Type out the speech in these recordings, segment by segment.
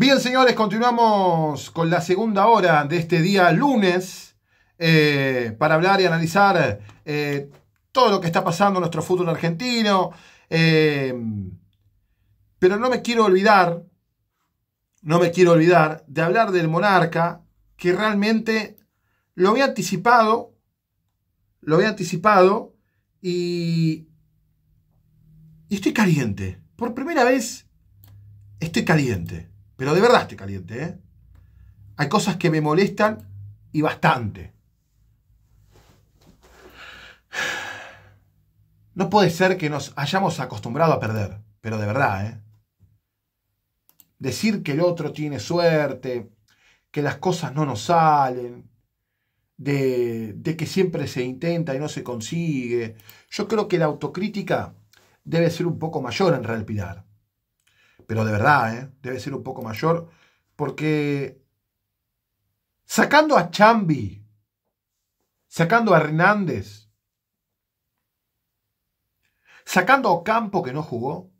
Bien, señores, continuamos con la segunda hora de este día lunes eh, para hablar y analizar eh, todo lo que está pasando en nuestro fútbol argentino. Eh, pero no me quiero olvidar, no me quiero olvidar de hablar del monarca que realmente lo había anticipado, lo había anticipado y estoy caliente. Por primera vez estoy caliente. Pero de verdad estoy caliente, ¿eh? Hay cosas que me molestan y bastante. No puede ser que nos hayamos acostumbrado a perder, pero de verdad, ¿eh? Decir que el otro tiene suerte, que las cosas no nos salen, de, de, que siempre se intenta y no se consigue. Yo creo que la autocrítica debe ser un poco mayor en realidad pero de verdad, ¿eh? debe ser un poco mayor, porque sacando a Chambi, sacando a Hernández, sacando a Ocampo que no jugó,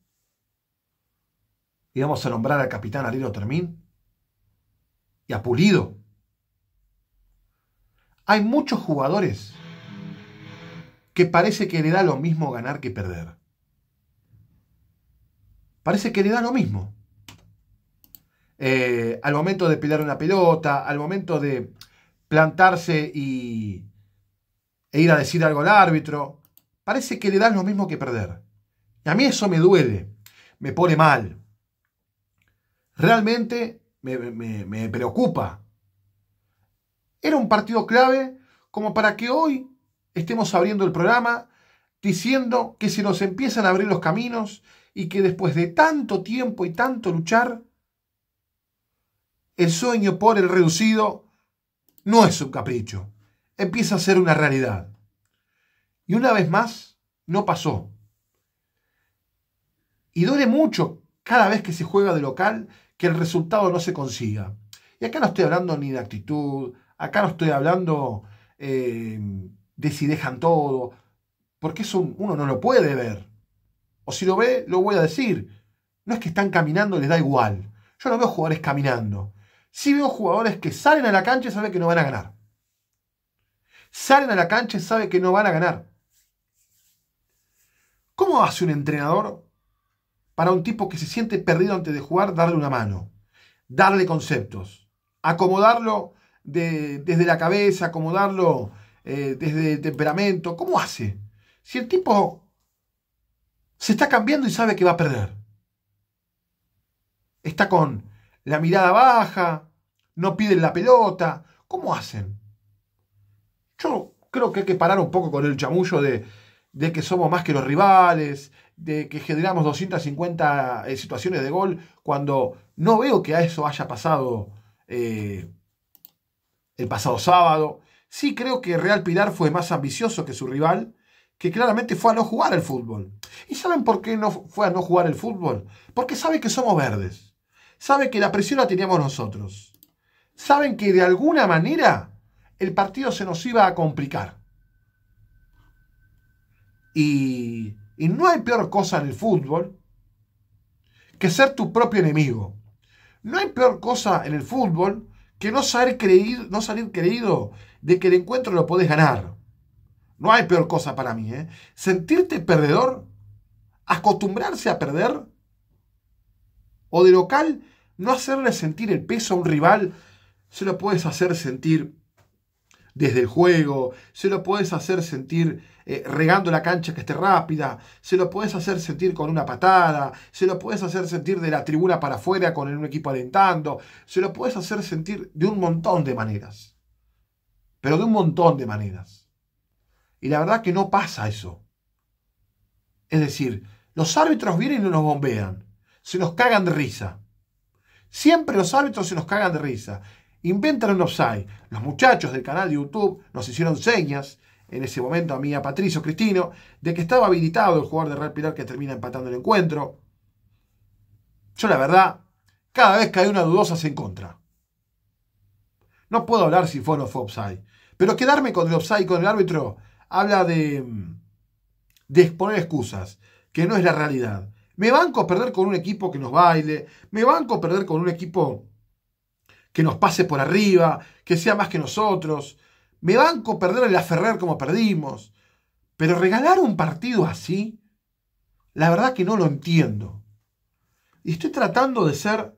y vamos a nombrar al capitán Alirio Termín y a Pulido. Hay muchos jugadores que parece que le da lo mismo ganar que perder. Parece que le da lo mismo. Eh, al momento de pelear una pelota, al momento de plantarse y, e ir a decir algo al árbitro, parece que le da lo mismo que perder. Y a mí eso me duele, me pone mal. Realmente me, me preocupa. Era un partido clave como para que hoy estemos abriendo el programa diciendo que se nos empiezan a abrir los caminos y que después de tanto tiempo y tanto luchar, el sueño por el reducido no es un capricho, empieza a ser una realidad. Y una vez más, no pasó. Y duele mucho cada vez que se juega de local que el resultado no se consiga. Y acá no estoy hablando ni de actitud, acá no estoy hablando eh, de si dejan todo, porque eso uno no lo puede ver. O si lo ve, lo voy a decir. No es que están caminando, les da igual. Yo no veo jugadores caminando. Si veo jugadores que salen a la cancha sabe saben que no van a ganar. Salen a la cancha y saben que no van a ganar. ¿Cómo hace un entrenador para un tipo que se siente perdido antes de jugar darle una mano? Darle conceptos. Acomodarlo desde la cabeza, acomodarlo eh, desde el temperamento. ¿Cómo hace? Si el tipo se está cambiando y sabe que va a perder. Está con la mirada baja, no piden la pelota. ¿Cómo hacen? Yo creo que hay que parar un poco con el chamullo de, que somos más que los rivales, de que generamos 250 eh, situaciones de gol, cuando no veo que a eso haya pasado eh, el pasado sábado. Sí creo que Real Pilar fue más ambicioso que su rival, que claramente fue a no jugar el fútbol. ¿Y saben por qué no fue a no jugar el fútbol? Porque sabe que somos verdes. Sabe que la presión la teníamos nosotros. Saben que de alguna manera el partido se nos iba a complicar. Y, y no hay peor cosa en el fútbol que ser tu propio enemigo. No hay peor cosa en el fútbol que no salir creído, no salir creído de que el encuentro lo podés ganar. No hay peor cosa para mí. ¿eh? Sentirte perdedor, acostumbrarse a perder, o de local, no hacerle sentir el peso a un rival, se lo puedes hacer sentir desde el juego, se lo puedes hacer sentir eh, regando la cancha que esté rápida, se lo puedes hacer sentir con una patada, se lo puedes hacer sentir de la tribuna para afuera con un equipo alentando, se lo puedes hacer sentir de un montón de maneras, pero de un montón de maneras. Y la verdad que no pasa eso. Es decir, los árbitros vienen y nos bombean. Se nos cagan de risa. Siempre los árbitros se nos cagan de risa. Inventan un offside. Los muchachos del canal de YouTube nos hicieron señas en ese momento a mí, a Patricio Cristino, de que estaba habilitado el jugador de Real Pilar que termina empatando el encuentro. Yo la verdad, cada vez que hay una dudosa se en contra. No puedo hablar si fue o no fue Pero quedarme con el offside con el árbitro habla de, de exponer excusas, que no es la realidad. Me banco a perder con un equipo que nos baile, me banco a perder con un equipo que nos pase por arriba, que sea más que nosotros, me banco perder el Aferrer como perdimos, pero regalar un partido así, la verdad que no lo entiendo. Y estoy tratando de ser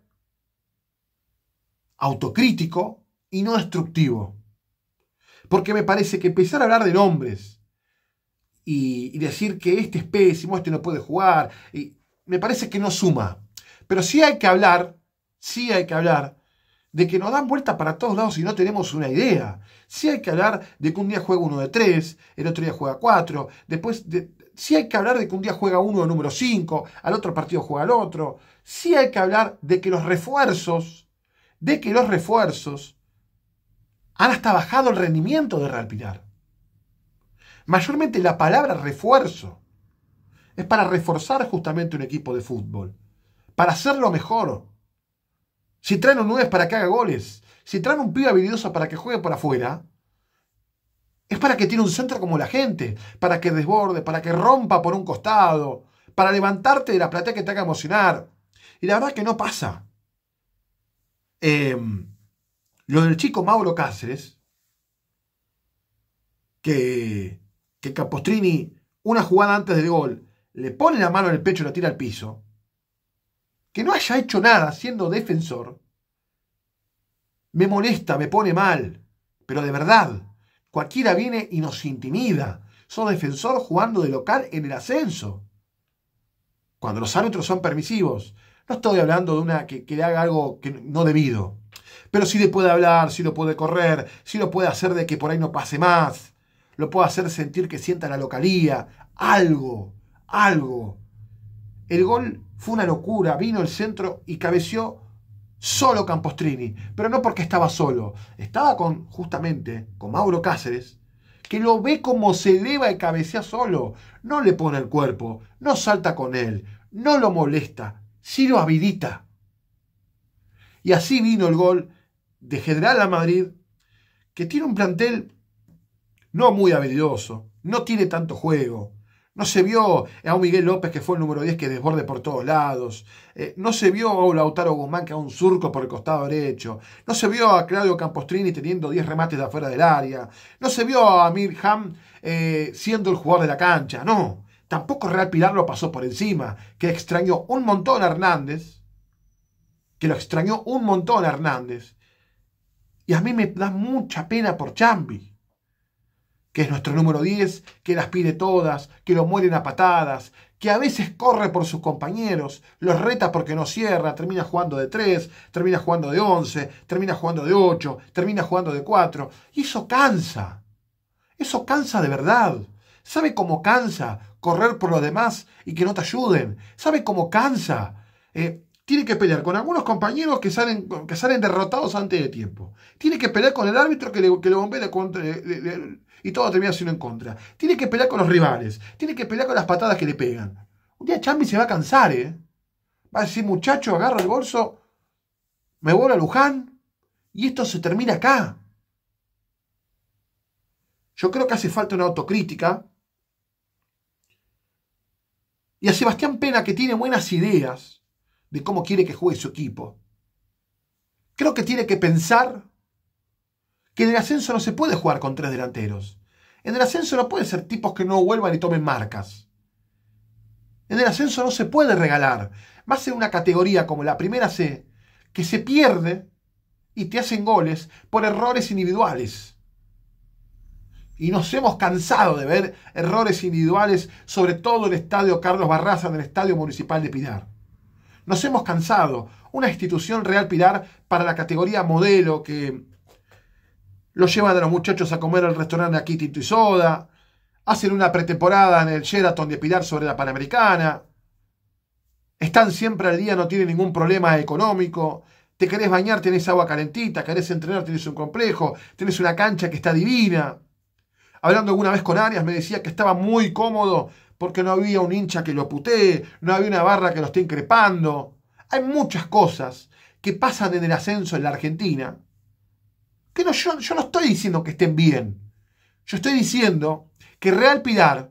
autocrítico y no destructivo. Porque me parece que empezar a hablar de nombres y, decir que este es pésimo, este no puede jugar, y me parece que no suma. Pero sí hay que hablar, sí hay que hablar de que nos dan vuelta para todos lados y no tenemos una idea. Sí hay que hablar de que un día juega uno de tres, el otro día juega cuatro, después sí hay que hablar de que un día juega uno de número cinco, al otro partido juega al otro. Sí hay que hablar de que los refuerzos, de que los refuerzos han hasta bajado el rendimiento de Real Pilar. Mayormente la palabra refuerzo es para reforzar justamente un equipo de fútbol, para hacerlo mejor. Si traen un para que haga goles, si traen un pibe habilidoso para que juegue por afuera, es para que tiene un centro como la gente, para que desborde, para que rompa por un costado, para levantarte de la platea que te haga emocionar. Y la verdad es que no pasa. Eh, lo del chico Mauro Cáceres, que, que Capostrini, una jugada antes del gol, le pone la mano en el pecho y la tira al piso, que no haya hecho nada siendo defensor, me molesta, me pone mal, pero de verdad, cualquiera viene y nos intimida. son defensor jugando de local en el ascenso. Cuando los árbitros son permisivos, no estoy hablando de una que, le haga algo que no debido. Pero si le puede hablar, si lo puede correr, si lo puede hacer de que por ahí no pase más. Lo puede hacer sentir que sienta la localía. Algo, algo. El gol fue una locura. Vino el centro y cabeció solo Campostrini. Pero no porque estaba solo. Estaba con, justamente, con Mauro Cáceres, que lo ve como se eleva y cabecea solo. No le pone el cuerpo, no salta con él, no lo molesta, sí lo habilita. Y así vino el gol de General a Madrid, que tiene un plantel no muy habilidoso, no tiene tanto juego, no se vio a un Miguel López que fue el número 10 que desborde por todos lados. Eh, no se vio a un Lautaro Guzmán que a un surco por el costado derecho. No se vio a Claudio Campostrini teniendo 10 remates de afuera del área. No se vio a Mirjam eh, siendo el jugador de la cancha. No. Tampoco Real Pilar lo pasó por encima. Que extrañó un montón a Hernández. Que lo extrañó un montón a Hernández. Y a mí me da mucha pena por Chambi, que es nuestro número 10, que las pide todas, que lo mueren a patadas, que a veces corre por sus compañeros, los reta porque no cierra, termina jugando de 3, termina jugando de 11, termina jugando de 8, termina jugando de 4. Y eso cansa. Eso cansa de verdad. ¿Sabe cómo cansa correr por los demás y que no te ayuden? ¿Sabe cómo cansa eh, tiene que pelear con algunos compañeros que salen, que salen derrotados antes de tiempo. Tiene que pelear con el árbitro que le, que bombea contra, y todo termina siendo en contra. Tiene que pelear con los rivales. Tiene que pelear con las patadas que le pegan. Un día Chambi se va a cansar, ¿eh? Va a decir, muchacho, agarro el bolso, me voy a Luján y esto se termina acá. Yo creo que hace falta una autocrítica. Y a Sebastián Pena, que tiene buenas ideas, de cómo quiere que juegue su equipo. Creo que tiene que pensar que en el ascenso no se puede jugar con tres delanteros. En el ascenso no pueden ser tipos que no vuelvan y tomen marcas. En el ascenso no se puede regalar. Más en una categoría como la primera C, que se pierde y te hacen goles por errores individuales. Y nos hemos cansado de ver errores individuales, sobre todo en el estadio Carlos Barraza, en el estadio municipal de Pinar. Nos hemos cansado. Una institución real pilar para la categoría modelo que lo llevan de los muchachos a comer al restaurante aquí Tinto y Soda. Hacen una pretemporada en el Sheraton de Pilar sobre la Panamericana. Están siempre al día, no tienen ningún problema económico. Te querés bañar, tenés agua calentita. Querés entrenar, tenés un complejo. tienes una cancha que está divina. Hablando alguna vez con Arias, me decía que estaba muy cómodo porque no había un hincha que lo putee, no había una barra que lo esté increpando. Hay muchas cosas que pasan en el ascenso en la Argentina, que no, yo, no estoy diciendo que estén bien. Yo estoy diciendo que Real Pilar,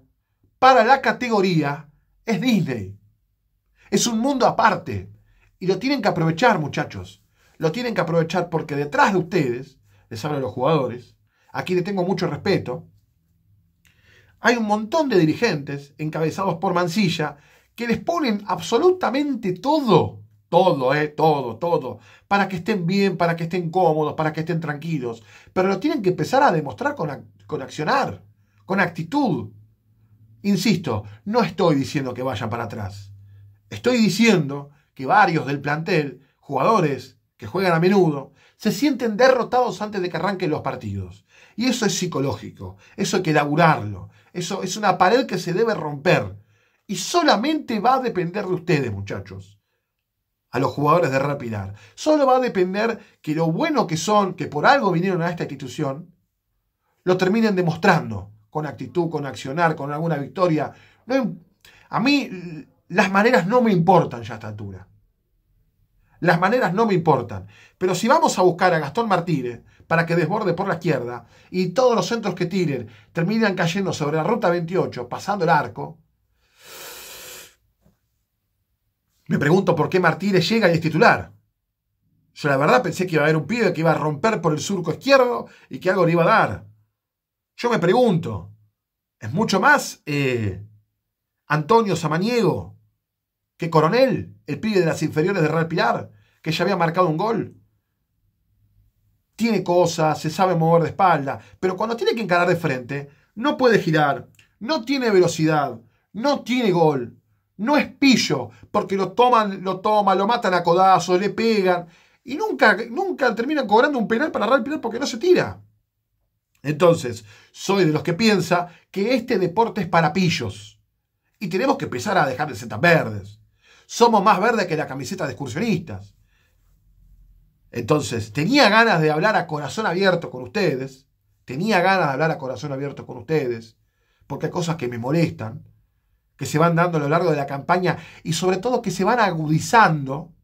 para la categoría, es Disney. Es un mundo aparte. Y lo tienen que aprovechar, muchachos. Lo tienen que aprovechar porque detrás de ustedes, les hablo a los jugadores, a quienes tengo mucho respeto, hay un montón de dirigentes encabezados por Mancilla, que les ponen absolutamente todo, todo, eh, todo, todo, para que estén bien, para que estén cómodos, para que estén tranquilos. Pero lo tienen que empezar a demostrar con, con accionar, con actitud. Insisto, no estoy diciendo que vayan para atrás. Estoy diciendo que varios del plantel, jugadores que juegan a menudo, se sienten derrotados antes de que arranquen los partidos. Y eso es psicológico, eso hay que elaborarlo. eso es una pared que se debe romper. Y solamente va a depender de ustedes, muchachos, a los jugadores de Rapidar. Solo va a depender que lo bueno que son, que por algo vinieron a esta institución, lo terminen demostrando con actitud, con accionar, con alguna victoria. a mí las maneras no me importan ya a esta altura. Las maneras no me importan. Pero si vamos a buscar a Gastón Martínez para que desborde por la izquierda y todos los centros que tiren terminan cayendo sobre la ruta 28, pasando el arco, me pregunto por qué Martínez llega y es titular. Yo la verdad pensé que iba a haber un pibe que iba a romper por el surco izquierdo y que algo le iba a dar. Yo me pregunto, ¿es mucho más eh, Antonio Samaniego que Coronel? el pibe de las inferiores de Real Pilar, que ya había marcado un gol. Tiene cosas, se sabe mover de espalda, pero cuando tiene que encarar de frente, no puede girar, no tiene velocidad, no tiene gol, no es pillo, porque lo toman, lo toman, lo matan a codazos, le pegan, y nunca, nunca terminan cobrando un penal para Real Pilar porque no se tira. Entonces, soy de los que piensa que este deporte es para pillos. Y tenemos que empezar a dejar de ser verdes somos más verdes que la camiseta de excursionistas. Entonces, tenía ganas de hablar a corazón abierto con ustedes, tenía ganas de hablar a corazón abierto con ustedes, porque hay cosas que me molestan, que se van dando a lo largo de la campaña y sobre todo que se van agudizando,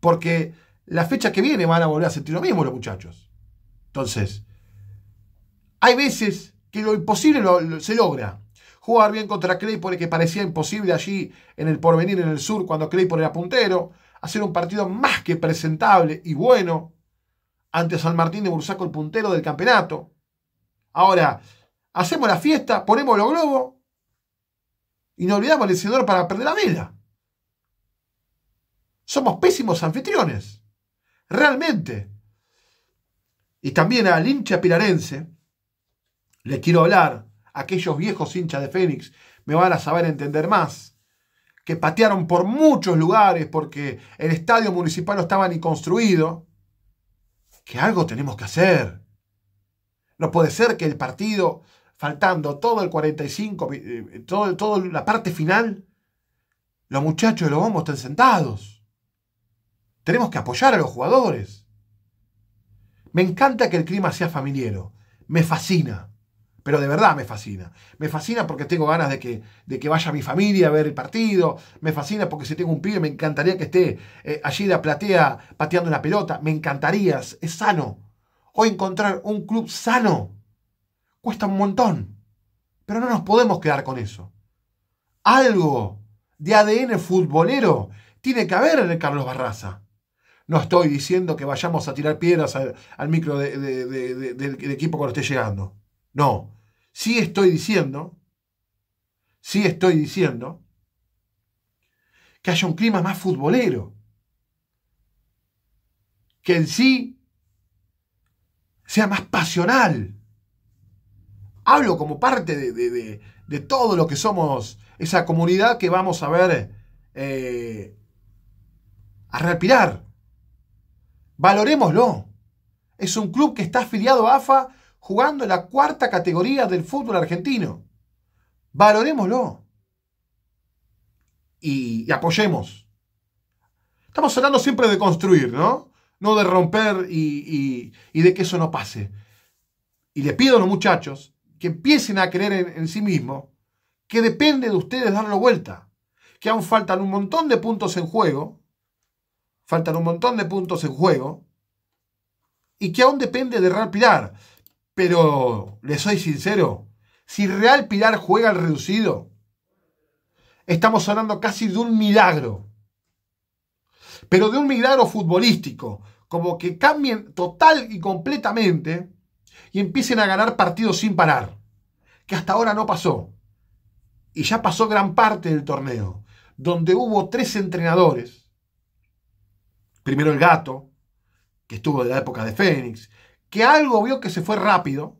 porque la fecha que viene van a volver a sentir lo mismo los muchachos. Entonces, hay veces que lo imposible se logra. Jugar bien contra Claypole, que parecía imposible allí en el porvenir en el sur cuando Claypole era puntero. Hacer un partido más que presentable y bueno ante San Martín de Bursaco, el puntero del campeonato. Ahora, hacemos la fiesta, ponemos los globos y no olvidamos el encendedor para perder la vela. Somos pésimos anfitriones. Realmente. Y también al hincha pirarense le quiero hablar aquellos viejos hinchas de Fénix me van a saber entender más, que patearon por muchos lugares porque el estadio municipal no estaba ni construido, que algo tenemos que hacer. No puede ser que el partido, faltando todo el 45, eh, toda todo la parte final, los muchachos de los vamos estén sentados. Tenemos que apoyar a los jugadores. Me encanta que el clima sea familiero. Me fascina. Pero de verdad me fascina. Me fascina porque tengo ganas de que, de que vaya mi familia a ver el partido. Me fascina porque si tengo un pibe me encantaría que esté eh, allí la platea pateando una pelota. Me encantaría. Es sano. Hoy encontrar un club sano cuesta un montón. Pero no nos podemos quedar con eso. Algo de ADN futbolero tiene que haber en el Carlos Barraza. No estoy diciendo que vayamos a tirar piedras al, micro del equipo cuando esté llegando. No, sí estoy diciendo, sí estoy diciendo que haya un clima más futbolero, que en sí sea más pasional. Hablo como parte de, de, de, todo lo que somos, esa comunidad que vamos a ver eh, a respirar. Valoremoslo Es un club que está afiliado a AFA jugando en la cuarta categoría del fútbol argentino. Valorémoslo. Y, apoyemos. Estamos hablando siempre de construir, ¿no? No de romper y, de que eso no pase. Y le pido a los muchachos que empiecen a creer en, sí mismos, que depende de ustedes darlo vuelta, que aún faltan un montón de puntos en juego, faltan un montón de puntos en juego, y que aún depende de rapidar... Pero, le soy sincero, si Real Pilar juega al reducido, estamos hablando casi de un milagro. Pero de un milagro futbolístico, como que cambien total y completamente y empiecen a ganar partidos sin parar, que hasta ahora no pasó. Y ya pasó gran parte del torneo, donde hubo tres entrenadores. Primero el gato, que estuvo de la época de Fénix, que algo vio que se fue rápido,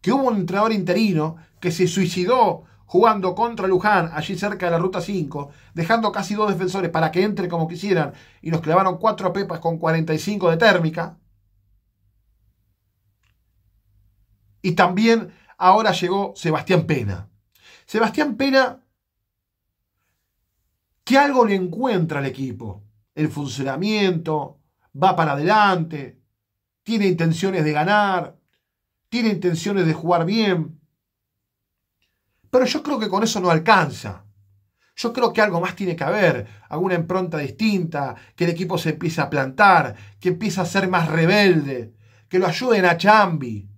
que hubo un entrenador interino que se suicidó jugando contra Luján, allí cerca de la Ruta 5, dejando casi dos defensores para que entre como quisieran, y nos clavaron cuatro pepas con 45 de térmica. Y también ahora llegó Sebastián Pena. Sebastián Pena, que algo le encuentra al equipo, el funcionamiento, va para adelante, tiene intenciones de ganar, tiene intenciones de jugar bien. Pero yo creo que con eso no alcanza. Yo creo que algo más tiene que haber, alguna impronta distinta, que el equipo se empiece a plantar, que empiece a ser más rebelde, que lo ayuden a Chambi,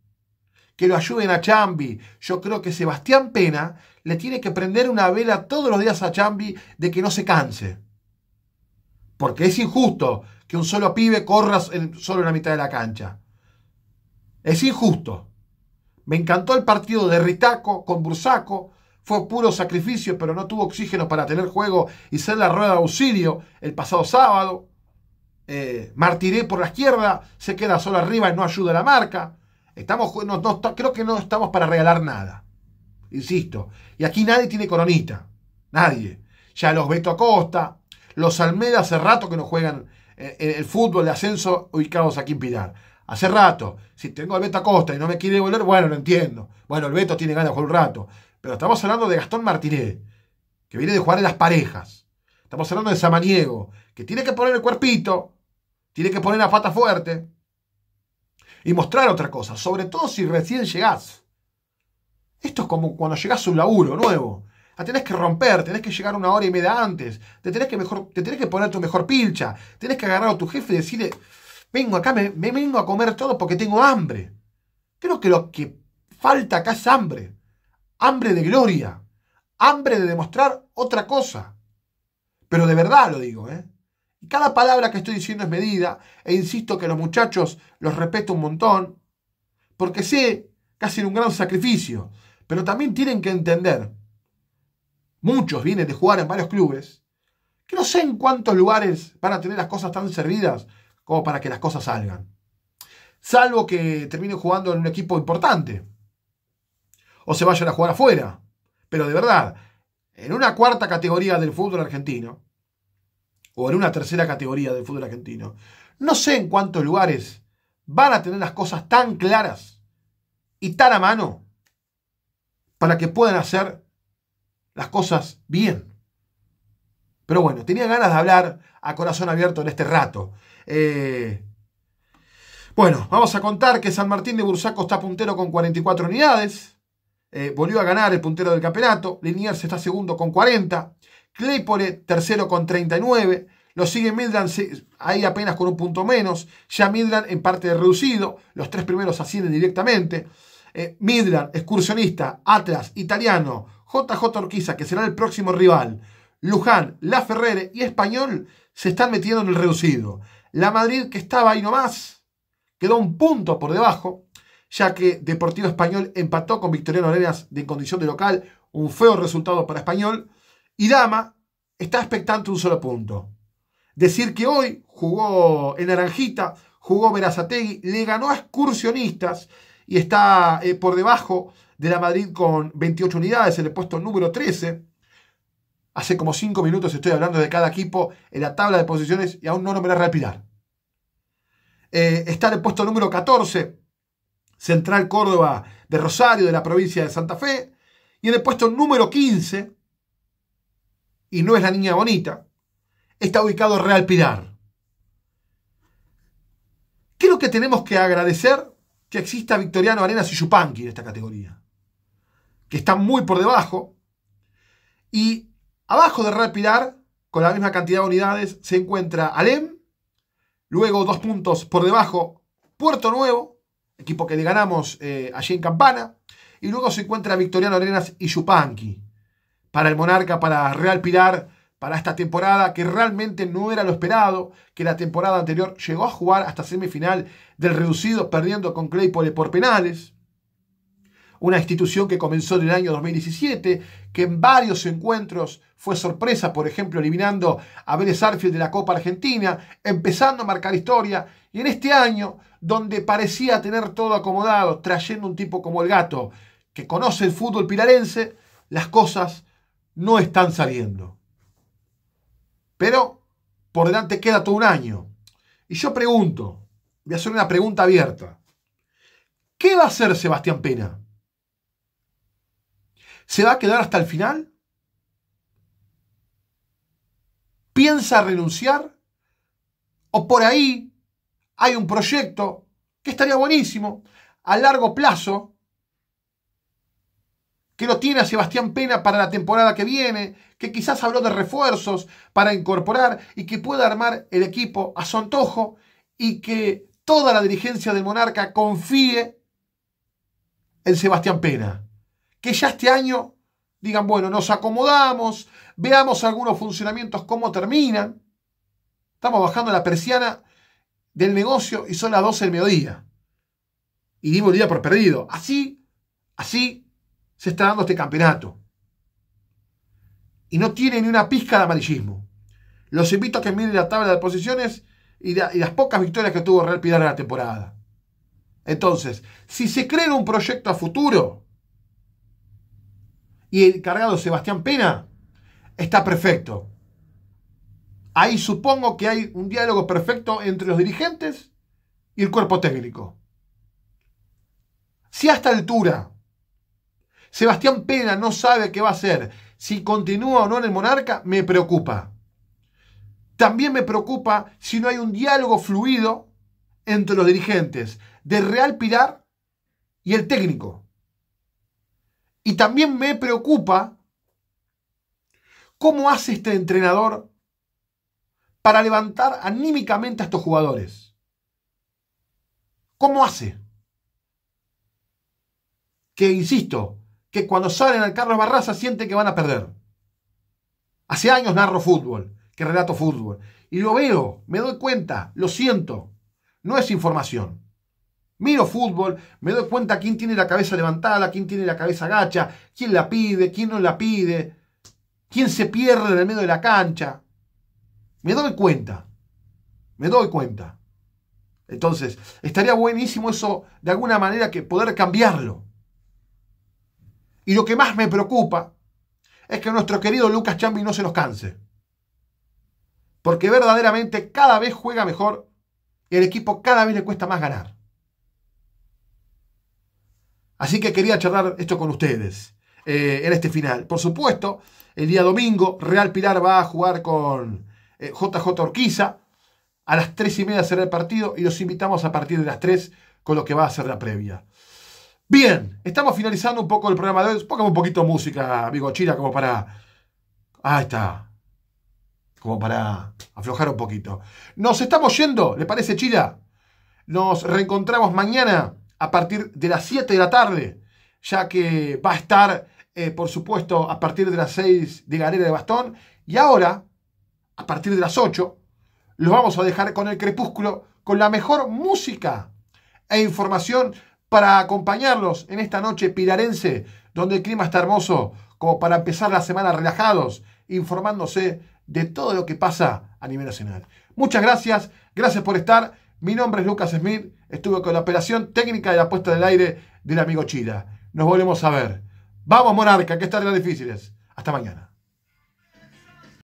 que lo ayuden a Chambi. Yo creo que Sebastián Pena le tiene que prender una vela todos los días a Chambi de que no se canse. Porque es injusto que un solo pibe corra solo en la mitad de la cancha. Es injusto. Me encantó el partido de Ritaco con Bursaco. Fue puro sacrificio, pero no tuvo oxígeno para tener juego y ser la rueda de auxilio el pasado sábado. Eh, Martiré por la izquierda, se queda solo arriba y no ayuda la marca. Estamos, creo que no estamos para regalar nada. Insisto. Y aquí nadie tiene coronita. Nadie. Ya los Beto Acosta, los Almeda hace rato que no juegan eh, eh, el, fútbol de ascenso ubicados aquí en Pilar. Hace rato, si tengo al Beto Acosta y no me quiere volver, bueno, lo entiendo. Bueno, el Beto tiene ganas de jugar un rato. Pero estamos hablando de Gastón Martínez, que viene de jugar en las parejas. Estamos hablando de Samaniego, que tiene que poner el cuerpito, tiene que poner la pata fuerte y mostrar otra cosa, sobre todo si recién llegás. Esto es como cuando llegás a un laburo nuevo tienes ah, tenés que romper, tenés que llegar una hora y media antes, te tenés que, mejor, te que poner tu mejor pilcha, tenés que agarrar a tu jefe y decirle, vengo acá, me, vengo a comer todo porque tengo hambre. Creo que lo que falta acá es hambre, hambre de gloria, hambre de demostrar otra cosa. Pero de verdad lo digo, ¿eh? Cada palabra que estoy diciendo es medida, e insisto que los muchachos los respeto un montón, porque sé que hacen un gran sacrificio, pero también tienen que entender muchos vienen de jugar en varios clubes, que no sé en cuántos lugares van a tener las cosas tan servidas como para que las cosas salgan. Salvo que terminen jugando en un equipo importante. O se vayan a jugar afuera. Pero de verdad, en una cuarta categoría del fútbol argentino, o en una tercera categoría del fútbol argentino, no sé en cuántos lugares van a tener las cosas tan claras y tan a mano para que puedan hacer las cosas bien. Pero bueno, tenía ganas de hablar a corazón abierto en este rato. Eh, bueno, vamos a contar que San Martín de Bursaco está puntero con 44 unidades. Eh, volvió a ganar el puntero del campeonato. Liniers está segundo con 40. Claypole tercero con 39. Lo sigue Midland ahí apenas con un punto menos. Ya Midland en parte reducido. Los tres primeros ascienden directamente. Eh, Midland, excursionista, Atlas, italiano, JJ Orquiza, que será el próximo rival, Luján, La Ferrere y Español se están metiendo en el reducido. La Madrid, que estaba ahí nomás, quedó un punto por debajo, ya que Deportivo Español empató con Victoriano Arenas de condición de local, un feo resultado para Español. Y Dama está expectante un solo punto. Decir que hoy jugó en Naranjita, jugó Verazategui, le ganó a Excursionistas y está eh, por debajo de la Madrid con 28 unidades, en el puesto número 13. Hace como 5 minutos estoy hablando de cada equipo en la tabla de posiciones y aún no nombré real Pilar. Eh, está en el puesto número 14, Central Córdoba de Rosario, de la provincia de Santa Fe. Y en el puesto número 15, y no es la niña bonita, está ubicado Real Pilar. Creo que tenemos que agradecer que exista Victoriano Arenas y Chupanqui en esta categoría que está muy por debajo. Y abajo de Real Pilar, con la misma cantidad de unidades, se encuentra Alem. Luego dos puntos por debajo, Puerto Nuevo, equipo que le ganamos eh, allí en Campana. Y luego se encuentra Victoriano Arenas y Chupanqui. Para el Monarca, para Real Pilar, para esta temporada que realmente no era lo esperado, que la temporada anterior llegó a jugar hasta semifinal del reducido, perdiendo con Claypole por penales una institución que comenzó en el año 2017, que en varios encuentros fue sorpresa, por ejemplo, eliminando a Vélez Arfield de la Copa Argentina, empezando a marcar historia, y en este año, donde parecía tener todo acomodado, trayendo un tipo como el gato, que conoce el fútbol pilarense, las cosas no están saliendo. Pero por delante queda todo un año. Y yo pregunto, voy a hacer una pregunta abierta. ¿Qué va a hacer Sebastián Pena? ¿Se va a quedar hasta el final? ¿Piensa renunciar? ¿O por ahí hay un proyecto que estaría buenísimo a largo plazo? que lo tiene Sebastián Pena para la temporada que viene, que quizás habló de refuerzos para incorporar y que pueda armar el equipo a su antojo y que toda la dirigencia del Monarca confíe en Sebastián Pena que ya este año digan, bueno, nos acomodamos, veamos algunos funcionamientos cómo terminan. Estamos bajando la persiana del negocio y son las 12 del mediodía. Y dimos el día por perdido. Así, así se está dando este campeonato. Y no tiene ni una pizca de amarillismo. Los invito a que miren la tabla de posiciones y, las pocas victorias que tuvo Real Pilar en la temporada. Entonces, si se crea un proyecto a futuro, y el cargado Sebastián Pena, está perfecto. Ahí supongo que hay un diálogo perfecto entre los dirigentes y el cuerpo técnico. Si a esta altura Sebastián Pena no sabe qué va a hacer, si continúa o no en el Monarca, me preocupa. También me preocupa si no hay un diálogo fluido entre los dirigentes de Real Pilar y el técnico. Y también me preocupa cómo hace este entrenador para levantar anímicamente a estos jugadores. ¿Cómo hace? Que, insisto, que cuando salen al Carlos Barraza sienten que van a perder. Hace años narro fútbol, que relato fútbol. Y lo veo, me doy cuenta, lo siento. No es información. Miro fútbol, me doy cuenta quién tiene la cabeza levantada, quién tiene la cabeza gacha, quién la pide, quién no la pide, quién se pierde en el medio de la cancha. Me doy cuenta, me doy cuenta. Entonces, estaría buenísimo eso de alguna manera que poder cambiarlo. Y lo que más me preocupa es que nuestro querido Lucas Chambi no se nos canse. Porque verdaderamente cada vez juega mejor y el equipo cada vez le cuesta más ganar. Así que quería charlar esto con ustedes eh, en este final. Por supuesto, el día domingo Real Pilar va a jugar con JJ eh, Orquiza. A las 3 y media será el partido y los invitamos a partir de las 3 con lo que va a ser la previa. Bien, estamos finalizando un poco el programa de hoy. Pongamos un poquito de música, amigo Chira, como para... Ahí está. Como para aflojar un poquito. Nos estamos yendo, ¿le parece, Chila? Nos reencontramos mañana a partir de las 7 de la tarde, ya que va a estar, eh, por supuesto, a partir de las 6 de Galera de Bastón. Y ahora, a partir de las 8, los vamos a dejar con el crepúsculo, con la mejor música e información para acompañarlos en esta noche pilarense donde el clima está hermoso, como para empezar la semana relajados, informándose de todo lo que pasa a nivel nacional. Muchas gracias, gracias por estar. Mi nombre es Lucas Smith estuvo con la operación técnica de la puesta del aire del amigo chida, Nos volvemos a ver. Vamos, Monarca, que estas las difíciles. Hasta mañana.